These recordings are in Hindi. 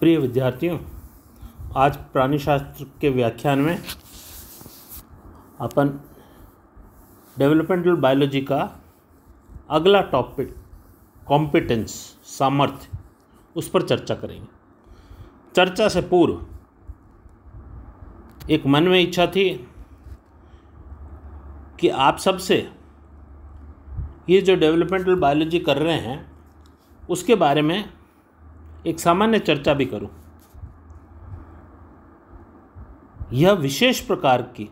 प्रिय विद्यार्थियों आज प्राणी शास्त्र के व्याख्यान में अपन डेवलपमेंटल बायोलॉजी का अगला टॉपिक कॉम्पिटेंस सामर्थ्य उस पर चर्चा करेंगे चर्चा से पूर्व एक मन में इच्छा थी कि आप सबसे ये जो डेवलपमेंटल बायोलॉजी कर रहे हैं उसके बारे में एक सामान्य चर्चा भी करूं यह विशेष प्रकार की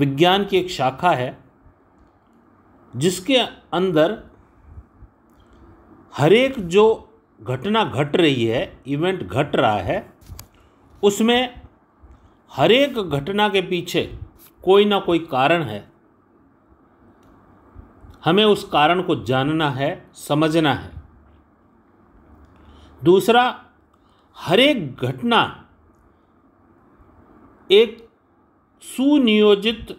विज्ञान की एक शाखा है जिसके अंदर हरेक जो घटना घट रही है इवेंट घट रहा है उसमें हरेक घटना के पीछे कोई ना कोई कारण है हमें उस कारण को जानना है समझना है दूसरा हर एक घटना एक सुनियोजित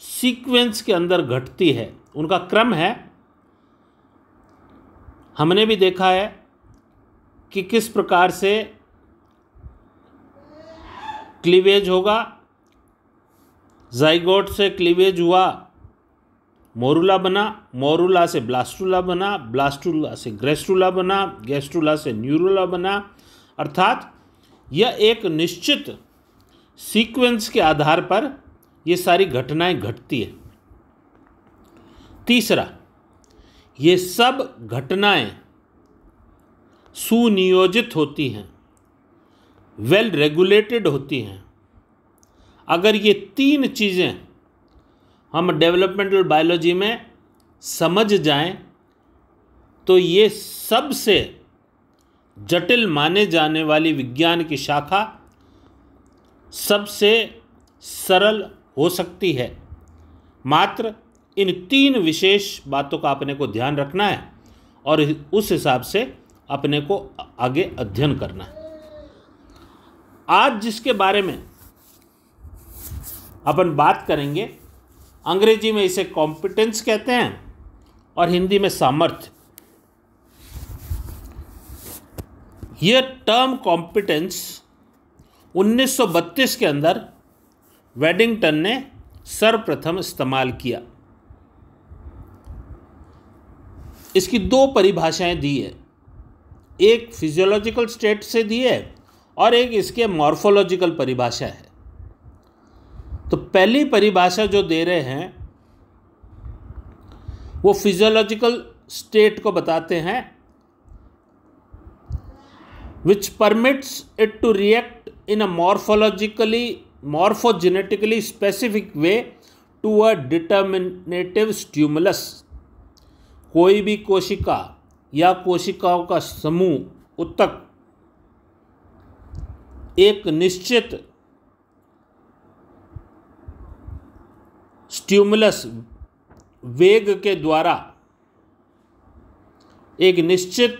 सीक्वेंस के अंदर घटती है उनका क्रम है हमने भी देखा है कि किस प्रकार से क्लीवेज होगा जाइगोट से क्लीवेज हुआ मोरूला बना मोरूला से ब्लास्टूला बना ब्लास्टूला से ग्रेस्टूला बना गैस्टूला से न्यूरूला बना अर्थात यह एक निश्चित सीक्वेंस के आधार पर ये सारी घटनाएं घटती है तीसरा ये सब घटनाएं सुनियोजित होती हैं वेल रेगुलेटेड होती हैं अगर ये तीन चीज़ें हम डेवलपमेंटल बायोलॉजी में समझ जाएं तो ये सबसे जटिल माने जाने वाली विज्ञान की शाखा सबसे सरल हो सकती है मात्र इन तीन विशेष बातों का अपने को ध्यान रखना है और उस हिसाब से अपने को आगे अध्ययन करना है आज जिसके बारे में अपन बात करेंगे अंग्रेजी में इसे कॉम्पिटेंस कहते हैं और हिंदी में सामर्थ्य यह टर्म कॉम्पिटेंस 1932 के अंदर वेडिंगटन ने सर्वप्रथम इस्तेमाल किया इसकी दो परिभाषाएं दी है एक फिजियोलॉजिकल स्टेट से दी है और एक इसके मॉर्फोलॉजिकल परिभाषा है तो पहली परिभाषा जो दे रहे हैं वो फिजियोलॉजिकल स्टेट को बताते हैं which permits it to react in a morphologically morphogenetically specific way to a determinative stimulus कोई भी कोशिका या कोशिकाओं का समूह उत्तक एक निश्चित स्ट्यूमुलस वेग के द्वारा एक निश्चित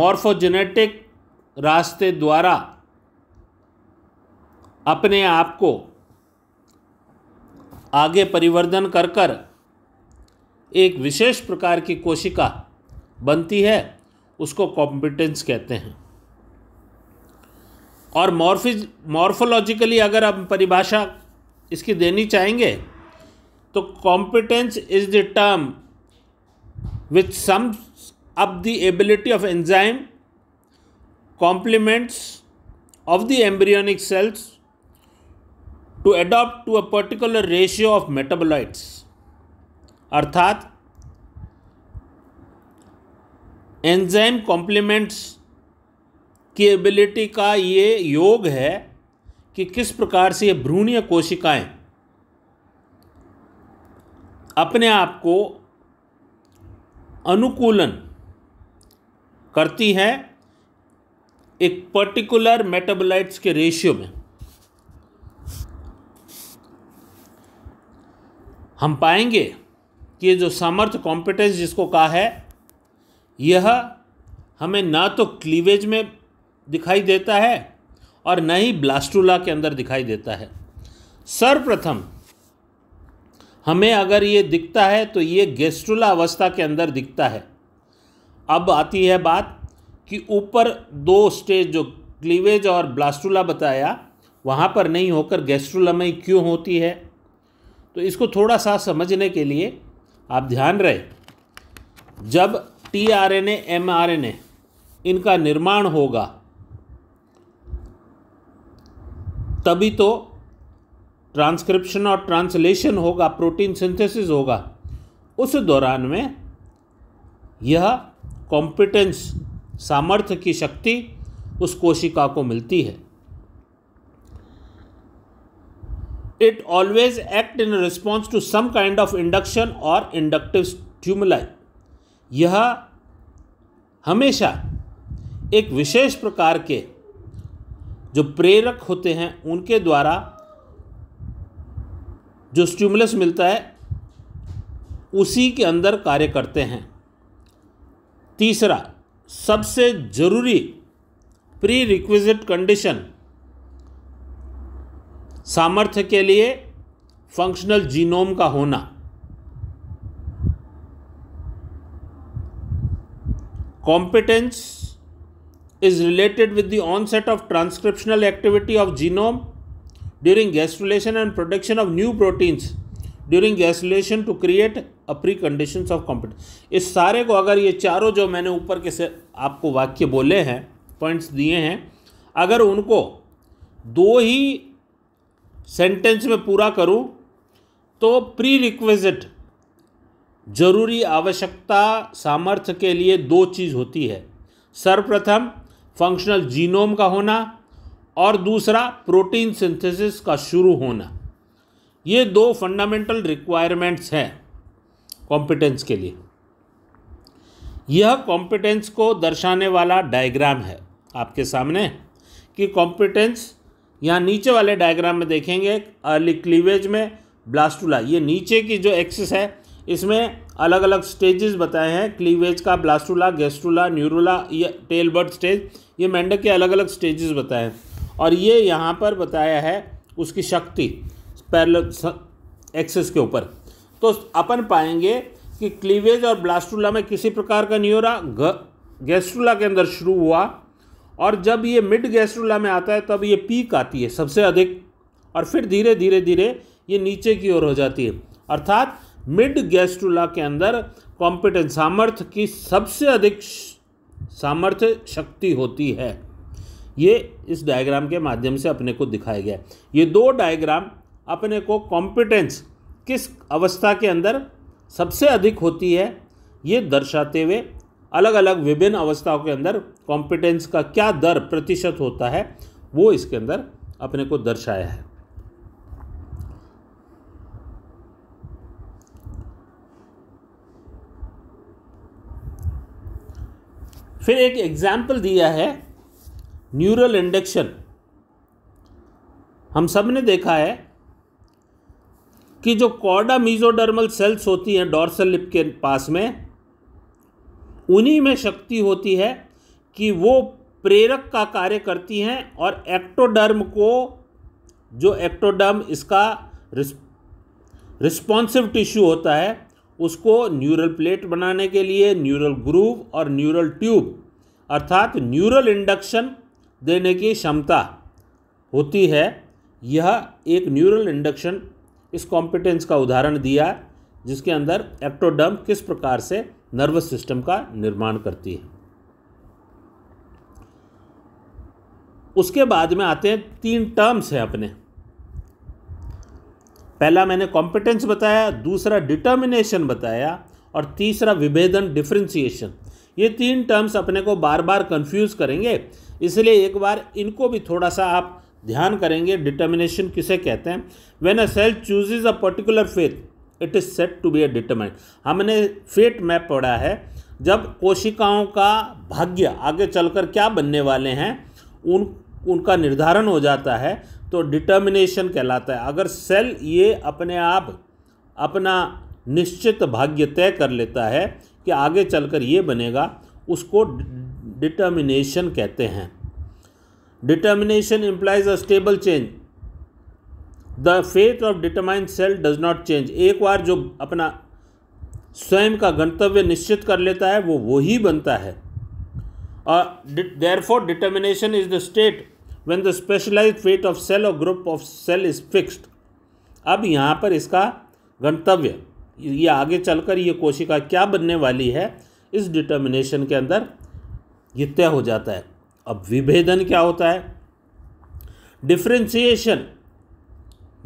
मॉर्फोजेनेटिक रास्ते द्वारा अपने आप को आगे परिवर्धन कर कर एक विशेष प्रकार की कोशिका बनती है उसको कॉम्पिटेंस कहते हैं और मॉर्फिज मॉर्फोलॉजिकली अगर हम परिभाषा इसकी देनी चाहेंगे तो competence is the term with sum up the ability of enzyme complements of the embryonic cells to adopt to a particular ratio of metabolites अर्थात एंजाइम कॉम्प्लीमेंट्स की एबिलिटी का ये योग है कि किस प्रकार से ये भ्रूणीय कोशिकाएं अपने आप को अनुकूलन करती है एक पर्टिकुलर मेटाबोलाइट्स के रेशियो में हम पाएंगे कि जो सामर्थ कॉम्पिटेंस जिसको कहा है यह हमें ना तो क्लीवेज में दिखाई देता है और न ही ब्लास्टूला के अंदर दिखाई देता है सर्वप्रथम हमें अगर ये दिखता है तो ये गेस्ट्रुला अवस्था के अंदर दिखता है अब आती है बात कि ऊपर दो स्टेज जो क्लीवेज और ब्लास्टुला बताया वहाँ पर नहीं होकर गैस्ट्रुला में क्यों होती है तो इसको थोड़ा सा समझने के लिए आप ध्यान रहे जब T R N M R N इनका निर्माण होगा तभी तो ट्रांसक्रिप्शन और ट्रांसलेशन होगा प्रोटीन सिंथेसिस होगा उस दौरान में यह कॉम्पिटेंस सामर्थ्य की शक्ति उस कोशिका को मिलती है it always act in response to some kind of induction और इंडक्टिव स्ट्यूमुलाई यह हमेशा एक विशेष प्रकार के जो प्रेरक होते हैं उनके द्वारा जो स्ट्यूमुलस मिलता है उसी के अंदर कार्य करते हैं तीसरा सबसे जरूरी प्री रिक्विजिट कंडीशन सामर्थ्य के लिए फंक्शनल जीनोम का होना competence is related with the onset of transcriptional activity of genome during gastrulation and production of new proteins during gastrulation to create a pre of of competition इस सारे को अगर ये चारों जो मैंने ऊपर के से आपको वाक्य बोले हैं पॉइंट्स दिए हैं अगर उनको दो ही सेंटेंस में पूरा करूं तो प्री रिक्वेजिट जरूरी आवश्यकता सामर्थ्य के लिए दो चीज़ होती है सर्वप्रथम फंक्शनल जीनोम का होना और दूसरा प्रोटीन सिंथेसिस का शुरू होना ये दो फंडामेंटल रिक्वायरमेंट्स हैं कॉम्पिटेंस के लिए यह कॉम्पिटेंस को दर्शाने वाला डायग्राम है आपके सामने कि कॉम्पिटेंस यहाँ नीचे वाले डायग्राम में देखेंगे अर्ली क्लीवेज में ब्लास्टूला ये नीचे की जो एक्सिस है इसमें अलग अलग स्टेजेस बताए हैं क्लीवेज का ब्लास्टूला गेस्टूला न्यूरोला या टेल बर्ड स्टेज ये मेंढक के अलग अलग स्टेजेस बताए हैं और ये यहाँ पर बताया है उसकी शक्ति पैरल एक्सेस के ऊपर तो अपन पाएंगे कि क्लीवेज और ब्लास्टूला में किसी प्रकार का नहीं हो रहा गैस्ट्रूला के अंदर शुरू हुआ और जब ये मिड गैस्ट्रोला में आता है तब ये पीक आती है सबसे अधिक और फिर धीरे धीरे धीरे ये नीचे की ओर हो जाती है अर्थात मिड गैस्ट्रोला के अंदर कॉम्पिटेंस सामर्थ्य की सबसे अधिक सामर्थ्य शक्ति होती है ये इस डायग्राम के माध्यम से अपने को दिखाया गया ये दो डायग्राम अपने को कॉम्पिटेंस किस अवस्था के अंदर सबसे अधिक होती है ये दर्शाते हुए अलग अलग विभिन्न अवस्थाओं के अंदर कॉम्पिटेंस का क्या दर प्रतिशत होता है वो इसके अंदर अपने को दर्शाया है फिर एक एग्जाम्पल दिया है न्यूरल इंडक्शन हम सब ने देखा है कि जो कॉर्डा मीजोडर्मल सेल्स होती हैं डॉर्सल लिप के पास में उन्हीं में शक्ति होती है कि वो प्रेरक का कार्य करती हैं और एक्टोडर्म को जो एक्टोडर्म इसका रिस्पॉन्सिव टिश्यू होता है उसको न्यूरल प्लेट बनाने के लिए न्यूरल ग्रूव और न्यूरल ट्यूब अर्थात न्यूरल इंडक्शन देने की क्षमता होती है यह एक न्यूरल इंडक्शन इस कॉम्पिटेंस का उदाहरण दिया जिसके अंदर एक्टोडर्म किस प्रकार से नर्वस सिस्टम का निर्माण करती है उसके बाद में आते हैं तीन टर्म्स हैं अपने पहला मैंने कॉम्पिटेंस बताया दूसरा डिटर्मिनेशन बताया और तीसरा विभेदन डिफ्रेंसिएशन ये तीन टर्म्स अपने को बार बार कंफ्यूज करेंगे इसलिए एक बार इनको भी थोड़ा सा आप ध्यान करेंगे डिटर्मिनेशन किसे कहते हैं when a cell choose a particular fate it is set to be a determined हमने फेट मैप पढ़ा है जब कोशिकाओं का भाग्य आगे चलकर क्या बनने वाले हैं उन उनका निर्धारण हो जाता है तो डिटर्मिनेशन कहलाता है अगर सेल ये अपने आप अपना निश्चित भाग्य तय कर लेता है कि आगे चलकर ये बनेगा उसको डिटर्मिनेशन कहते हैं determination implies a stable change the fate of determine cell does not change एक बार जो अपना स्वयं का गंतव्य निश्चित कर लेता है वो वो ही बनता है और therefore determination is the state when the specialize fate of cell और group of cell is fixed अब यहाँ पर इसका गंतव्य ये आगे चलकर ये कोशिका क्या बनने वाली है इस डिटर्मिनेशन के अंदर ये तय हो जाता है अब विभेदन क्या होता है डिफ्रेंसीशन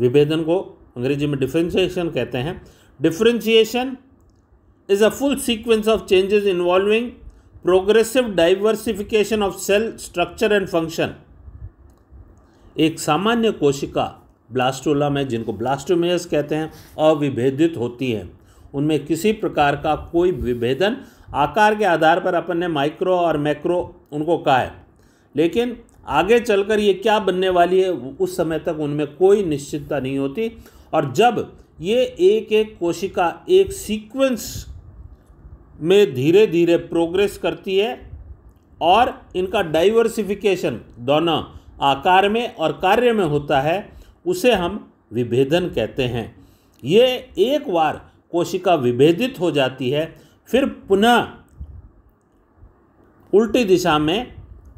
विभेदन को अंग्रेजी में डिफ्रेंसीशन कहते हैं differentiation is a full sequence of changes involving progressive diversification of cell structure and function एक सामान्य कोशिका है जिनको ब्लास्टोमेयर्स कहते हैं अविभेदित होती हैं उनमें किसी प्रकार का कोई विभेदन आकार के आधार पर अपन ने माइक्रो और मैक्रो उनको कहा है लेकिन आगे चलकर ये क्या बनने वाली है उस समय तक उनमें कोई निश्चितता नहीं होती और जब ये एक एक कोशिका एक सीक्वेंस में धीरे धीरे प्रोग्रेस करती है और इनका डाइवर्सिफिकेशन दोनों आकार में और कार्य में होता है उसे हम विभेदन कहते हैं ये एक बार कोशिका विभेदित हो जाती है फिर पुनः उल्टी दिशा में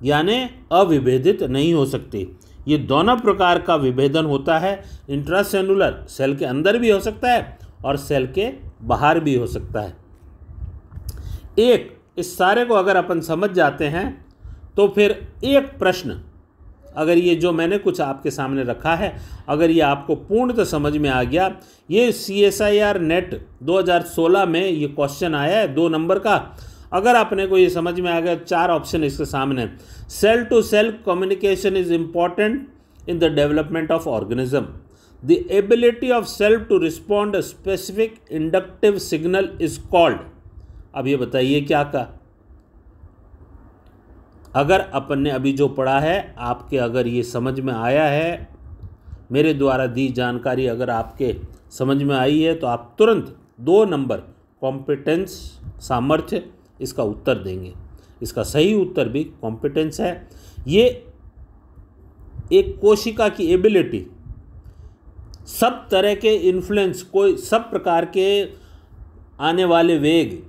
यानी अविभेदित नहीं हो सकती ये दोनों प्रकार का विभेदन होता है इंट्रासेलुलर सेल के अंदर भी हो सकता है और सेल के बाहर भी हो सकता है एक इस सारे को अगर अपन समझ जाते हैं तो फिर एक प्रश्न अगर ये जो मैंने कुछ आपके सामने रखा है अगर ये आपको पूर्णतः समझ में आ गया ये C S I R NET 2016 में ये क्वेश्चन आया है दो नंबर का अगर आपने को ये समझ में आ गया चार ऑप्शन इसके सामने cell to cell communication is important in the development of organism the ability of cells to respond specific inductive signal is called अब ये बताइए क्या का अगर अपन ने अभी जो पढ़ा है आपके अगर ये समझ में आया है मेरे द्वारा दी जानकारी अगर आपके समझ में आई है तो आप तुरंत दो नंबर कॉम्पिटेंस सामर्थ्य इसका उत्तर देंगे इसका सही उत्तर भी कॉम्पिटेंस है ये एक कोशिका की एबिलिटी सब तरह के इन्फ्लुएंस कोई सब प्रकार के आने वाले वेग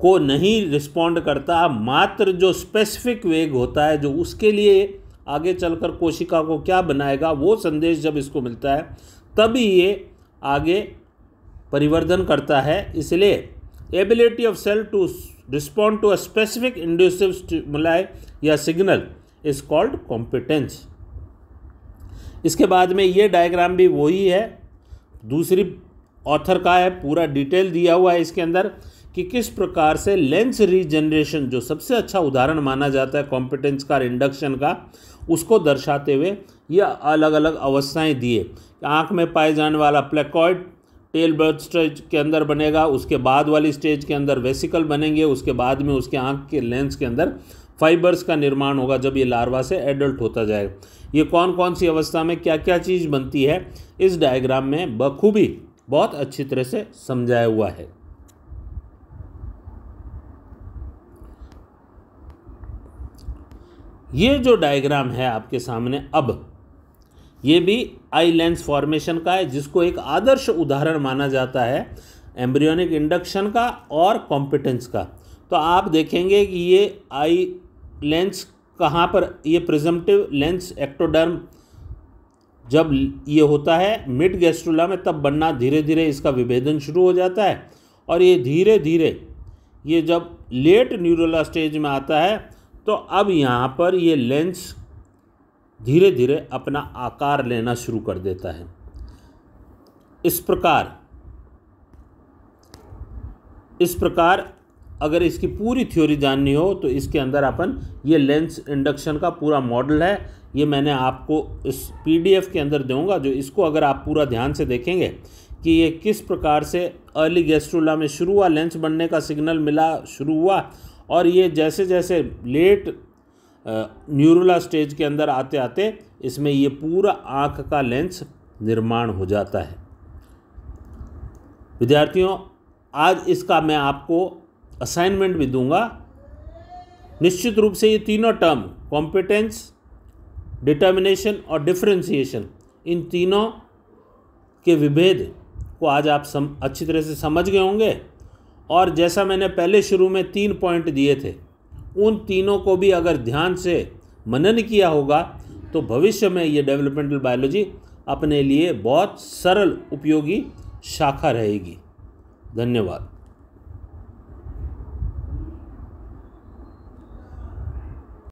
को नहीं रिस्पॉन्ड करता मात्र जो स्पेसिफिक वेग होता है जो उसके लिए आगे चलकर कोशिका को क्या बनाएगा वो संदेश जब इसको मिलता है तभी ये आगे परिवर्धन करता है इसलिए ability of cell to respond to a specific inducive stimuli या सिग्नल इज कॉल्ड कॉम्पिटेंस इसके बाद में ये डायग्राम भी वही है दूसरी ऑथर का है पूरा डिटेल दिया हुआ है इसके अंदर कि किस प्रकार से लेंस रीजनरेशन जो सबसे अच्छा उदाहरण माना जाता है कॉम्पिटेंस का इंडक्शन का उसको दर्शाते हुए यह अलग अलग अवस्थाएं दिए आँख में पाए जाने वाला प्लेकॉइड टेल बर्ड स्टेज के अंदर बनेगा उसके बाद वाली स्टेज के अंदर वेसिकल बनेंगे उसके बाद में उसके आँख के लेंस के अंदर फाइबर्स का निर्माण होगा जब ये लार्वा से एडल्ट होता जाएगा ये कौन कौन सी अवस्था में क्या क्या चीज़ बनती है इस डायग्राम में बखूबी बहुत अच्छी तरह से समझाया हुआ है ये जो डायग्राम है आपके सामने अब ये भी आई लेंस फॉर्मेशन का है जिसको एक आदर्श उदाहरण माना जाता है एम्ब्रियोनिक इंडक्शन का और कॉम्पिटेंस का तो आप देखेंगे कि ये आई लेंस कहाँ पर ये प्रिजम्पटिव लेंस एक्टोडर्म जब ये होता है मिड गेस्ट्रोला में तब बनना धीरे धीरे इसका विभेदन शुरू हो जाता है और ये धीरे धीरे ये जब लेट न्यूरोला स्टेज में आता है तो अब यहाँ पर ये लेंस धीरे धीरे अपना आकार लेना शुरू कर देता है इस प्रकार इस प्रकार अगर इसकी पूरी थ्योरी जाननी हो तो इसके अंदर अपन ये लेंस इंडक्शन का पूरा मॉडल है ये मैंने आपको इस पीडीएफ के अंदर दूंगा जो इसको अगर आप पूरा ध्यान से देखेंगे कि ये किस प्रकार से अर्ली गैस्ट्रोला में शुरू हुआ लेंस बनने का सिग्नल मिला शुरू हुआ और ये जैसे जैसे लेट न्यूरोला स्टेज के अंदर आते आते इसमें ये पूरा आँख का लेंस निर्माण हो जाता है विद्यार्थियों आज इसका मैं आपको असाइनमेंट भी दूंगा निश्चित रूप से ये तीनों टर्म कॉम्पिटेंस डिटर्मिनेशन और डिफ्रेंसीशन इन तीनों के विभेद को आज आप सम अच्छी तरह से समझ गए होंगे और जैसा मैंने पहले शुरू में तीन पॉइंट दिए थे उन तीनों को भी अगर ध्यान से मनन किया होगा तो भविष्य में ये डेवलपमेंटल बायोलॉजी अपने लिए बहुत सरल उपयोगी शाखा रहेगी धन्यवाद